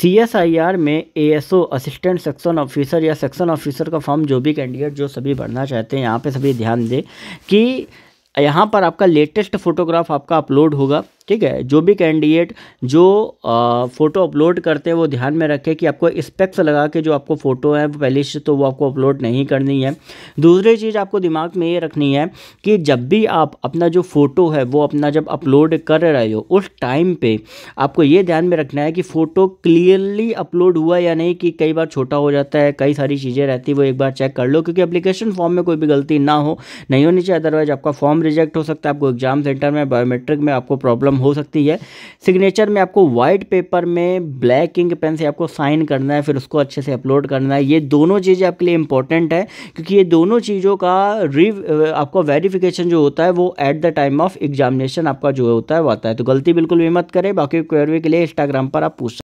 CSIR में ASO assistant section officer या section officer का फॉर्म जो भी कैंडिडेट जो सभी भरना चाहते हैं यहाँ पे सभी ध्यान दें कि यहाँ पर आपका लेटेस्ट फोटोग्राफ आपका अपलोड होगा ठीक है जो भी कैंडिडेट जो फ़ोटो अपलोड करते हैं वो ध्यान में रखें कि आपको स्पेक्स लगा के जो आपको फ़ोटो है पहले से तो वो आपको अपलोड नहीं करनी है दूसरी चीज़ आपको दिमाग में ये रखनी है कि जब भी आप अपना जो फ़ोटो है वो अपना जब अपलोड कर रहे हो उस टाइम पे आपको ये ध्यान में रखना है कि फ़ोटो क्लियरली अपलोड हुआ या नहीं कि कई बार छोटा हो जाता है कई सारी चीज़ें रहती वो एक बार चेक कर लो क्योंकि अप्लीकेशन फॉर्म में कोई भी गलती ना हो नहीं होनी चाहिए अदरवाइज़ आपका फॉर्म रिजेक्ट हो सकता है आपको एग्ज़ाम सेंटर में बायोमेट्रिक में आपको प्रॉब्लम प्रॉब्लम हो सकती है सिग्नेचर में आपको वाइट पेपर में ब्लैक इंक पेन से आपको साइन करना है फिर उसको अच्छे से अपलोड करना है ये दोनों चीज़ें आपके लिए इंपॉर्टेंट है क्योंकि ये दोनों चीज़ों का री आपको वेरिफिकेशन जो होता है वो at the time of examination आपका जो होता है वो आता है तो गलती बिल्कुल भी मत करें बाकी क्वेरी के लिए इंस्टाग्राम पर आप पूछ